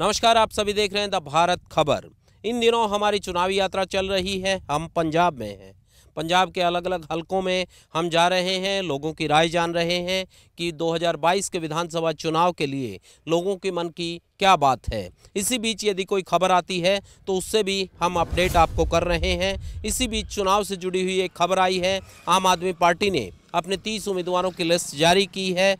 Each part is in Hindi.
नमस्कार आप सभी देख रहे हैं द भारत खबर इन दिनों हमारी चुनावी यात्रा चल रही है हम पंजाब में हैं पंजाब के अलग अलग हलकों में हम जा रहे हैं लोगों की राय जान रहे हैं कि 2022 के विधानसभा चुनाव के लिए लोगों के मन की क्या बात है इसी बीच यदि कोई खबर आती है तो उससे भी हम अपडेट आपको कर रहे हैं इसी बीच चुनाव से जुड़ी हुई एक खबर आई है आम आदमी पार्टी ने अपने तीस उम्मीदवारों की लिस्ट जारी की है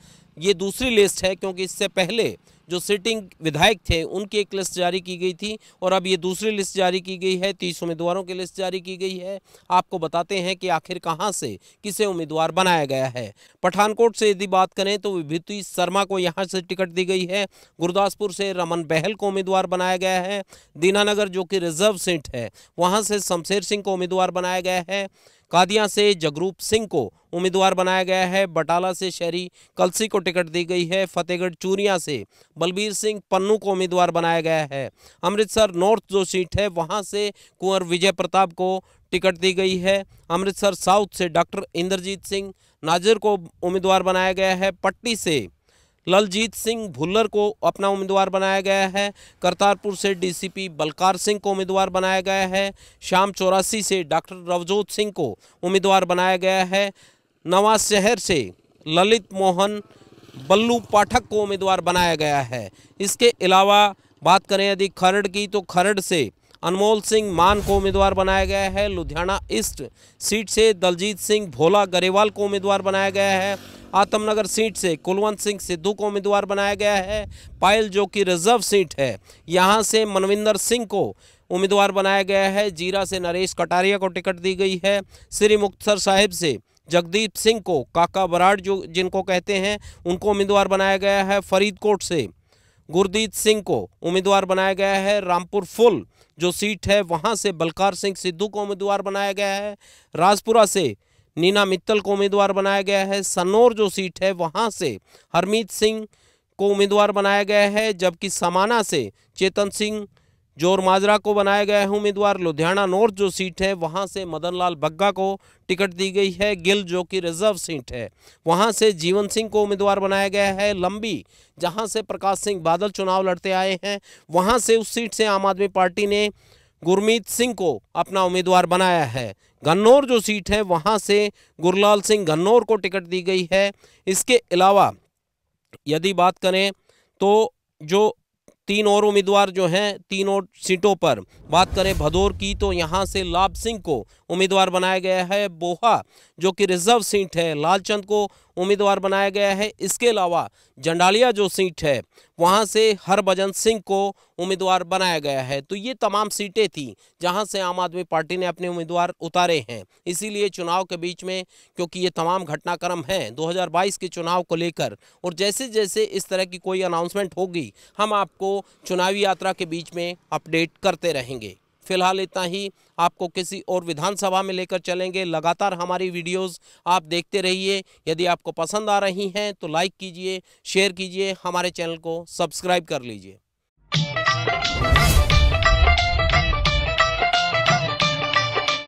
ये दूसरी लिस्ट है क्योंकि इससे पहले जो सिटिंग विधायक थे उनकी एक लिस्ट जारी की गई थी और अब ये दूसरी लिस्ट जारी की गई है तीस उम्मीदवारों की लिस्ट जारी की गई है आपको बताते हैं कि आखिर कहाँ से किसे उम्मीदवार बनाया गया है पठानकोट से यदि बात करें तो विभूति शर्मा को यहाँ से टिकट दी गई है गुरदासपुर से रमन बहल को उम्मीदवार बनाया गया है दीनानगर जो कि रिजर्व सीट है वहाँ से शमशेर सिंह को उम्मीदवार बनाया गया है कादियाँ से जगरूप सिंह को उम्मीदवार बनाया गया है बटाला से शहरी कलसी को टिकट दी गई है फतेहगढ़ चूरिया से बलबीर सिंह पन्नू को उम्मीदवार बनाया गया है अमृतसर नॉर्थ जो सीट है वहाँ से कुंवर विजय प्रताप को टिकट दी गई है अमृतसर साउथ से डॉक्टर इंद्रजीत सिंह नाजिर को उम्मीदवार बनाया गया है पट्टी से ललजीत सिंह भुल्लर को अपना उम्मीदवार बनाया गया है करतारपुर से डीसीपी बलकार सिंह को उम्मीदवार बनाया गया है शाम चौरासी से डॉक्टर रवजोत सिंह को उम्मीदवार बनाया गया है नवाज शहर से ललित मोहन बल्लू पाठक को उम्मीदवार बनाया गया है इसके अलावा बात करें यदि खरड़ की तो खरड़ से अनमोल सिंह मान को उम्मीदवार बनाया गया है लुधियाना ईस्ट सीट से दलजीत सिंह भोला गरेवाल को उम्मीदवार बनाया गया है आतमनगर सीट से कुलवंत सिंह सिद्धू को उम्मीदवार बनाया गया है पायल जो कि रिजर्व सीट है यहाँ से मनविंदर सिंह को उम्मीदवार बनाया गया है जीरा से नरेश कटारिया को टिकट दी गई है श्री मुख्तसर साहिब से जगदीप सिंह को काका बराड़ जो जिनको कहते हैं उनको उम्मीदवार बनाया गया है फरीदकोट से गुरदीत सिंह को उम्मीदवार बनाया गया है रामपुर फुल जो सीट है वहां से बलकार सिंह सिद्धू को उम्मीदवार बनाया गया है राजपुरा से नीना मित्तल को उम्मीदवार बनाया गया है सनौर जो सीट है वहां से हरमीत सिंह को उम्मीदवार बनाया गया है जबकि समाना से चेतन सिंह जोर माजरा को बनाए गए हैं उम्मीदवार लुधियाना नॉर्थ जो सीट है वहाँ से मदन लाल बग्गा को टिकट दी गई है गिल जो कि रिजर्व सीट है वहाँ से जीवन सिंह को उम्मीदवार बनाया गया है लंबी जहाँ से प्रकाश सिंह बादल चुनाव लड़ते आए हैं वहाँ से उस सीट से आम आदमी पार्टी ने गुरमीत सिंह को अपना उम्मीदवार बनाया है गन्नौर जो सीट है वहाँ से गुरलाल सिंह गन्नौर को टिकट दी गई है इसके अलावा यदि बात करें तो जो तीन और उम्मीदवार जो हैं तीन और सीटों पर बात करें भदौर की तो यहाँ से लाभ सिंह को उम्मीदवार बनाया गया है बोहा जो कि रिजर्व सीट है लालचंद को उम्मीदवार बनाया गया है इसके अलावा जंडालिया जो सीट है वहाँ से हरभजन सिंह को उम्मीदवार बनाया गया है तो ये तमाम सीटें थी जहाँ से आम आदमी पार्टी ने अपने उम्मीदवार उतारे हैं इसीलिए चुनाव के बीच में क्योंकि ये तमाम घटनाक्रम हैं 2022 के चुनाव को लेकर और जैसे जैसे इस तरह की कोई अनाउंसमेंट होगी हम आपको चुनावी यात्रा के बीच में अपडेट करते रहेंगे फिलहाल इतना ही आपको किसी और विधानसभा में लेकर चलेंगे लगातार हमारी वीडियोस आप देखते रहिए यदि आपको पसंद आ रही हैं तो लाइक कीजिए शेयर कीजिए हमारे चैनल को सब्सक्राइब कर लीजिए